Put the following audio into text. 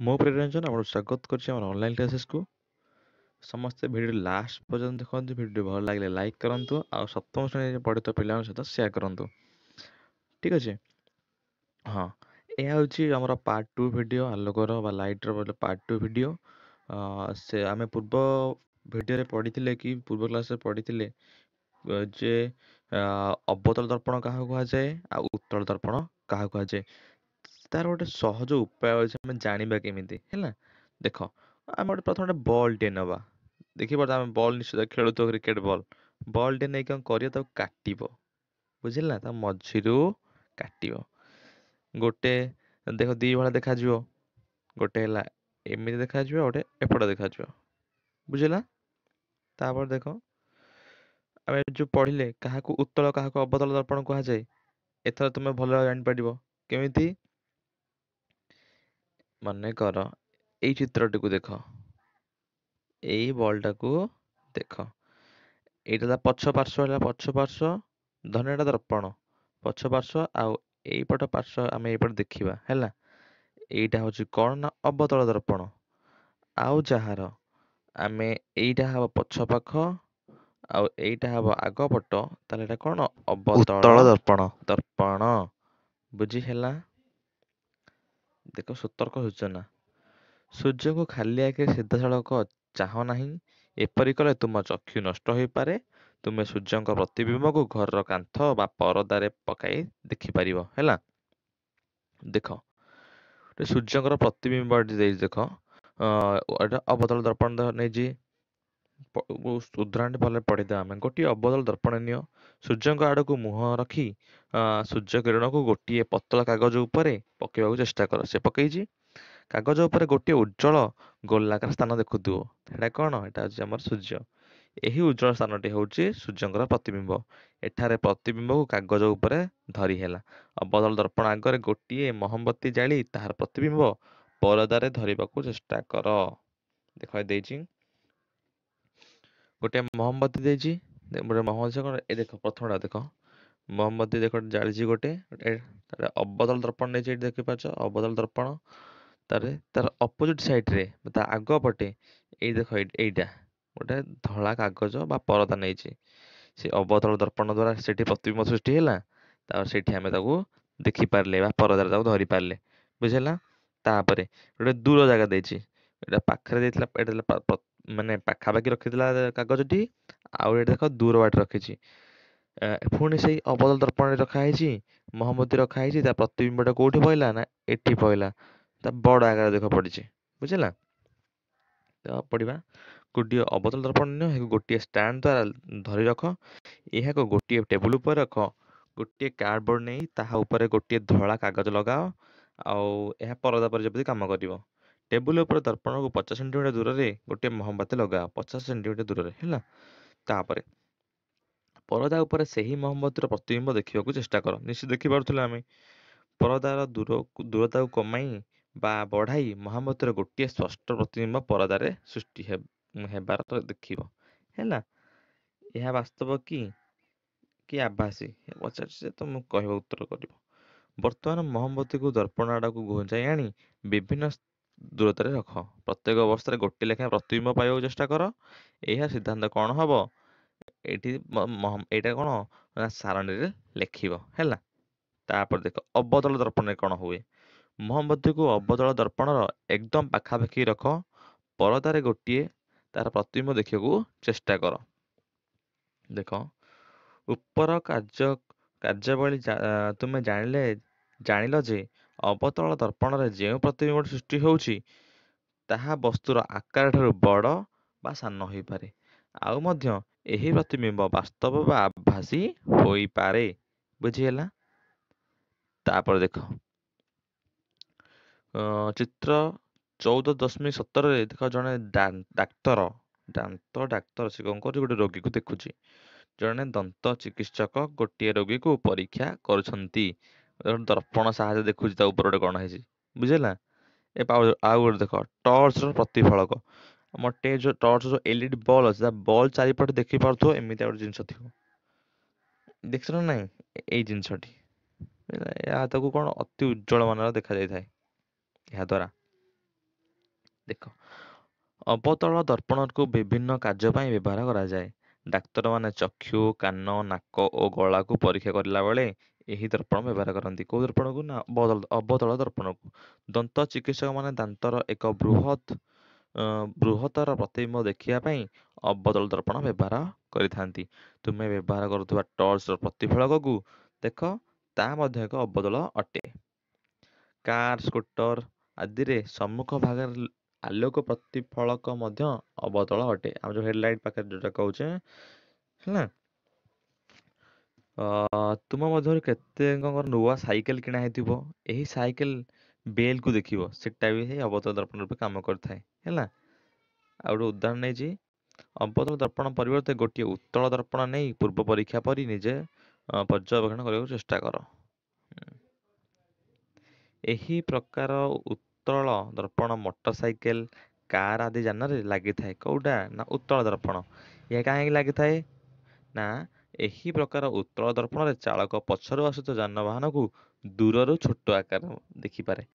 ମୋ ପ୍ରିୟରଞ୍ଜନ ଆପଣ ସ୍ୱାଗତ କରିଛି ଆମର ଅନଲାଇନ୍ କ୍ଲାସେସ୍କୁ ସମସ୍ତେ ଭିଡ଼ିଓ ଲାଷ୍ଟ ପର୍ଯ୍ୟନ୍ତ ଦେଖନ୍ତୁ ଭିଡ଼ିଓ ଭଲ ଲାଗିଲେ ଲାଇକ୍ କରନ୍ତୁ ଆଉ ସପ୍ତମ ଶ୍ରେଣୀରେ ପଢ଼ୁଥିବା ପିଲାଙ୍କ ସହିତ ସେୟାର କରନ୍ତୁ ଠିକ୍ ଅଛି ହଁ ଏହା ହେଉଛି ଆମର ପାର୍ଟ ଟୁ ଭିଡ଼ିଓ ଆଲୋକର ବା ଲାଇଟ୍ର ପାର୍ଟ ଟୁ ଭିଡ଼ିଓ ସେ ଆମେ ପୂର୍ବ ଭିଡ଼ିଓରେ ପଢ଼ିଥିଲେ କି ପୂର୍ବ କ୍ଲାସ୍ରେ ପଢ଼ିଥିଲେ ଯେ ଅବତଳ ଦର୍ପଣ କାହାକୁ କୁହାଯାଏ ଆଉ ଉତ୍ତଳ ଦର୍ପଣ କାହାକୁ କୁହାଯାଏ ତାର ଗୋଟେ ସହଜ ଉପାୟ ଅଛି ଆମେ ଜାଣିବା କେମିତି ହେଲା ଦେଖ ଆମେ ଗୋଟେ ପ୍ରଥମେ ଗୋଟେ ବଲ୍ଟିଏ ନେବା ଦେଖିବ ଆମେ ବଲ୍ ନିଶ୍ଚିତ ଖେଳୁଥିବ କ୍ରିକେଟ୍ ବଲ୍ ବଲ୍ଟିଏ ନେଇକି କ'ଣ କରିବ ତାକୁ କାଟିବ ବୁଝିଲା ତା ମଝିରୁ କାଟିବ ଗୋଟେ ଦେଖ ଦୁଇ ଭଳିଆ ଦେଖାଯିବ ଗୋଟେ ହେଲା ଏମିତି ଦେଖାଯିବ ଗୋଟେ ଏପଟେ ଦେଖାଯିବ ବୁଝିଲା ତାପରେ ଦେଖ ଆମେ ଯୋଉ ପଢିଲେ କାହାକୁ ଉତ୍ତଳ କାହାକୁ ଅବତଳ ଦର୍ପଣ କୁହାଯାଏ ଏଥର ତୁମେ ଭଲ ଭାବରେ ଜାଣିପାରିବ କେମିତି ମନେକର ଏଇ ଚିତ୍ରଟିକୁ ଦେଖ ଏଇ ବଲ୍ଟାକୁ ଦେଖ ଏଇଟା ତା ପଛ ପାର୍ଶ୍ଵ ହେଲା ପଛ ପାର୍ଶ୍ଵ ଧନ ଏଇଟା ଦର୍ପଣ ପଛ ପାର୍ଶ୍ଵ ଆଉ ଏଇପଟ ପାର୍ଶ୍ଵ ଆମେ ଏଇପଟ ଦେଖିବା ହେଲା ଏଇଟା ହେଉଛି କ'ଣ ନା ଅବତଳ ଦର୍ପଣ ଆଉ ଯାହାର ଆମେ ଏଇଟା ହବ ପଛ ପାଖ ଆଉ ଏଇଟା ହବ ଆଗ ପଟ ତାହେଲେ ଏଇଟା କ'ଣ ଅବତଳ ଦର୍ପଣ ଦର୍ପଣ ବୁଝି ହେଲା ଦେଖ ସତର୍କ ସୂଚନା ସୂର୍ଯ୍ୟଙ୍କୁ ଖାଲି ଆଗରେ ସିଧାସଳଖ ଚାହ ନାହିଁ ଏପରି କଲେ ତୁମ ଚକ୍ଷୁ ନଷ୍ଟ ହେଇପାରେ ତୁମେ ସୂର୍ଯ୍ୟଙ୍କ ପ୍ରତିବିମ୍ବକୁ ଘରର କାନ୍ଥ ବା ପରଦାରେ ପକାଇ ଦେଖିପାରିବ ହେଲା ଦେଖ ସୂର୍ଯ୍ୟଙ୍କର ପ୍ରତିବିମ୍ବ ଦେଖ ଅବଦଳ ଦର୍ପଣ ନେଇଛି ଉଦାହରଣଟି ଭଲରେ ପଢ଼ିଦେବା ଆମେ ଗୋଟିଏ ଅବଦଳ ଦର୍ପଣ ନିଅ ସୂର୍ଯ୍ୟଙ୍କ ଆଡ଼କୁ ମୁହଁ ରଖି ସୂର୍ଯ୍ୟ କିରଣକୁ ଗୋଟିଏ ପତଳା କାଗଜ ଉପରେ ପକେଇବାକୁ ଚେଷ୍ଟା କର ସେ ପକେଇଛି କାଗଜ ଉପରେ ଗୋଟିଏ ଉଜ୍ଜଳ ଗୋଲାକାର ସ୍ଥାନ ଦେଖୁଥିବ ସେଟା କ'ଣ ଏଇଟା ହେଉଛି ଆମର ସୂର୍ଯ୍ୟ ଏହି ଉଜ୍ଜଳ ସ୍ଥାନଟି ହେଉଛି ସୂର୍ଯ୍ୟଙ୍କର ପ୍ରତିବିମ୍ବ ଏଠାରେ ପ୍ରତିବିମ୍ବକୁ କାଗଜ ଉପରେ ଧରି ହେଲା ଅବଦଳ ଦର୍ପଣ ଆଗରେ ଗୋଟିଏ ମହମବତୀ ଜାଳି ତାହାର ପ୍ରତିବିମ୍ବ ପରଦାରେ ଧରିବାକୁ ଚେଷ୍ଟା କର ଦେଖ ଦେଇଛି ଗୋଟେ ମହମବତୀ ଦେଇଛି ଗୋଟେ ମହମବତୀ କ'ଣ ଏ ଦେଖ ପ୍ରଥମଟା ଦେଖ ମହମବତୀ ଦେଖ ଜାଳିଛି ଗୋଟେ ଅବଦଳ ଦର୍ପଣ ନେଇଛି ଏଠି ଦେଖିପାରୁଛ ଅବଦଳ ଦର୍ପଣ ତାପରେ ତାର ଅପୋଜିଟ୍ ସାଇଡ଼୍ରେ ତା ଆଗ ପଟେ ଏଇ ଦେଖ ଏଇଟା ଗୋଟେ ଧଳା କାଗଜ ବା ପରଦା ନେଇଛି ସେ ଅବତଳ ଦର୍ପଣ ଦ୍ୱାରା ସେଠି ପ୍ରତିବିମ୍ବ ସୃଷ୍ଟି ହେଲା ତାପରେ ସେଠି ଆମେ ତାକୁ ଦେଖିପାରିଲେ ବା ପରଦାରେ ତାକୁ ଧରିପାରିଲେ ବୁଝିଲା ତା'ପରେ ଗୋଟେ ଦୂର ଜାଗା ଦେଇଛି ଏଇଟା ପାଖରେ ଦେଇଥିଲା ଏଇଟା ପା- ମାନେ ପାଖାପାଖି ରଖିଥିଲା କାଗଜଟି ଆଉ ଏଇଟା ଦେଖ ଦୂର ବାଟେ ରଖିଛି ପୁଣି ସେଇ ଅବଦଳ ଦର୍ପଣରେ ରଖାହେଇଛି ମହମବତୀ ହେଇଛି ତା ପ୍ରତିବିମ୍ବଟା କୋଉଠି ପଇଲା ନା ଏଠି ପଇଲା ତା ବଡ଼ ଆକାରରେ ଦେଖ ପଡ଼ିଛି ବୁଝିଲା ତ ପଢ଼ିବା ଗୋଟିଏ ଅବଦଳ ଦର୍ପଣ ନିଅ ଏହାକୁ ଗୋଟିଏ ଷ୍ଟାଣ୍ଡ ଦ୍ୱାରା ଧରି ରଖ ଏହାକୁ ଗୋଟିଏ ଟେବୁଲ ଉପରେ ରଖ ଗୋଟିଏ କାର୍ଡ଼ବୋର୍ଡ଼ ନେଇ ତାହା ଉପରେ ଗୋଟିଏ ଧଳା କାଗଜ ଲଗାଅ ଆଉ ଏହା ପରଦା ଯେପରି କାମ କରିବ ଟେବୁଲ ଉପରେ ଦର୍ପଣକୁ ପଚାଶ ସେଣ୍ଟିମିଟର ଦୂରରେ ଗୋଟିଏ ମହମବତୀ ଲଗା ପଚାଶ ସେଣ୍ଟିମିଟର ଦୂରରେ ହେଲା ତାପରେ ପରଦା ଉପରେ ସେହି ମହମବତୀର ପ୍ରତିବିମ୍ବ ଦେଖିବାକୁ ଚେଷ୍ଟା କର ନିଶ୍ଚିତ ଦେଖିପାରୁଥିଲୁ ଆମେ ପରଦାର ଦୂର ଦୂରତାକୁ କମାଇ ବା ବଢ଼ାଇ ମହମବତୀର ଗୋଟିଏ ସ୍ପଷ୍ଟ ପ୍ରତିବିମ୍ବ ପରଦାରେ ସୃଷ୍ଟି ହେବାର ଦେଖିବ ହେଲା ଏହା ବାସ୍ତବ କି କି ଆଭାସୀ ପଚାରିଛି ସେ ତ ମୁଁ କହିବା ଉତ୍ତର କରିବ ବର୍ତ୍ତମାନ ମହମବତୀକୁ ଦର୍ପଣ ଆଡ଼କୁ ଘୁଞ୍ଚାଇ ଆଣି ବିଭିନ୍ନ ଦୂରତାରେ ରଖ ପ୍ରତ୍ୟେକ ଅବସ୍ଥାରେ ଗୋଟିଏ ଲେଖାଏଁ ପ୍ରତିବିମ୍ବ ପାଇବାକୁ ଚେଷ୍ଟା କର ଏହା ସିଦ୍ଧାନ୍ତ କ'ଣ ହେବ ଏଇଠି ଏଇଟା କ'ଣ ନା ସାରଣୀରେ ଲେଖିବ ହେଲା ତାପରେ ଦେଖ ଅବଦଳ ଦର୍ପଣରେ କ'ଣ ହୁଏ ମହମବତୀକୁ ଅବଦଳ ଦର୍ପଣର ଏକଦମ ପାଖାପାଖି ରଖ ପରଦାରେ ଗୋଟିଏ ତାର ପ୍ରତିବିମ୍ବ ଦେଖିବାକୁ ଚେଷ୍ଟା କର ଦେଖ ଉପର କାର୍ଯ୍ୟ କାର୍ଯ୍ୟାବଳୀ ତୁମେ ଜାଣିଲେ ଜାଣିଲ ଯେ ଅବତଳ ଦର୍ପଣରେ ଯେଉଁ ପ୍ରତିବିମ୍ବ ସୃଷ୍ଟି ହେଉଛି ତାହା ବସ୍ତୁର ଆକାର ଠାରୁ ବଡ଼ ବା ସାନ ହୋଇପାରେ ଆଉ ମଧ୍ୟ ଏହି ପ୍ରତିବିମ୍ବ ବାସ୍ତବ ବା ଆଭାସୀ ହୋଇପାରେ ବୁଝିହେଲା ତାପରେ ଦେଖ ଚିତ୍ର ଚଉଦ ଦଶମିକ ସତରରେ ଦେଖ ଜଣେ ଡାକ୍ତର ଦାନ୍ତ ଡାକ୍ତର ସେ କ'ଣ କରୁଛି ଗୋଟେ ରୋଗୀକୁ ଦେଖୁଛି ଜଣେ ଦନ୍ତ ଚିକିତ୍ସକ ଗୋଟିଏ ରୋଗୀକୁ ପରୀକ୍ଷା କରୁଛନ୍ତି ଦର୍ପଣ ସାହାଯ୍ୟ ଦେଖୁଛି ତା ଉପରେ ଗୋଟେ କ'ଣ ହେଇଛି ବୁଝିଲା ଏ ଆଉ ଗୋଟେ ଦେଖ ଟର୍ଚ୍ଚର ପ୍ରତିଫଳକ ଆମ ଟେଜ ଟର୍ଚ୍ଚ ଯେଉଁ ଏଲ୍ ଇ ଡି ବଲ୍ ଅଛି ତା ବଲ୍ ଚାରିପଟେ ଦେଖିପାରୁଥିବ ଏମିତି ଗୋଟେ ଜିନିଷ ଥିବ ଦେଖିଛ ନା ନାହିଁ ଏଇ ଜିନିଷଟି ଏହା ତାକୁ କ'ଣ ଅତି ଉଜ୍ଜଳ ମାନର ଦେଖାଯାଇଥାଏ ଏହାଦ୍ୱାରା ଦେଖ ଅବତଳ ଦର୍ପଣକୁ ବିଭିନ୍ନ କାର୍ଯ୍ୟ ପାଇଁ ବ୍ୟବହାର କରାଯାଏ ଡାକ୍ତରମାନେ ଚକ୍ଷୁ କାନ ନାକ ଓ ଗଳାକୁ ପରୀକ୍ଷା କରିଲା ବେଳେ ଏହି ଦର୍ପଣ ବ୍ୟବହାର କରନ୍ତି କେଉଁ ଦର୍ପଣକୁ ନା ବଦଳ ଅବଦଳ ଦର୍ପଣକୁ ଦନ୍ତ ଚିକିତ୍ସକମାନେ ଦାନ୍ତର ଏକ ବୃହତ ବୃହତର ପ୍ରତିବିମ୍ବ ଦେଖିବା ପାଇଁ ଅବଦଳ ଦର୍ପଣ ବ୍ୟବହାର କରିଥାନ୍ତି ତୁମେ ବ୍ୟବହାର କରୁଥିବା ଟର୍ଚ୍ଚର ପ୍ରତିଫଳକକୁ ଦେଖ ତା ମଧ୍ୟ ଏକ ଅବଦଳ ଅଟେ କାର୍ ସ୍କୁଟର ଆଦିରେ ସମ୍ମୁଖ ଭାଗରେ ଆଲୋକ ପ୍ରତିଫଳକ ମଧ୍ୟ ଅବଦଳ ଅଟେ ଆମେ ଯେଉଁ ହେଡ଼ଲାଇଟ୍ ପାଖରେ ଯେଉଁଟା କହୁଛେ ହେଲା ତୁମ ମଧ୍ୟରୁ କେତେକଙ୍କର ନୂଆ ସାଇକେଲ କିଣା ହେଇଥିବ ଏହି ସାଇକେଲ ବେଲ୍କୁ ଦେଖିବ ସେଟା ବି ସେଇ ଅବତଳ ଦର୍ପଣ ରୂପେ କାମ କରିଥାଏ ହେଲା ଆଉ ଗୋଟେ ଉଦାହରଣ ନେଇଛି ଅବତଳ ଦର୍ପଣ ପରିବର୍ତ୍ତେ ଗୋଟିଏ ଉତ୍ତଳ ଦର୍ପଣ ନେଇ ପୂର୍ବ ପରୀକ୍ଷା ପରି ନିଜେ ପର୍ଯ୍ୟବେକ୍ଷଣ କରିବାକୁ ଚେଷ୍ଟା କର ଏହି ପ୍ରକାର ଉତ୍ତଳ ଦର୍ପଣ ମୋଟରସାଇକେଲ କାର୍ ଆଦି ଯାନରେ ଲାଗିଥାଏ କେଉଁଟା ନା ଉତ୍ତଳ ଦର୍ପଣ ଏହା କାହିଁକି ଲାଗିଥାଏ ନା ଏହି ପ୍ରକାର ଉତ୍ତଳ ଦର୍ପଣରେ ଚାଳକ ପଛରୁ ଆସୁଥିବା ଯାନବାହନକୁ ଦୂରରୁ ଛୋଟ ଆକାର ଦେଖିପାରେ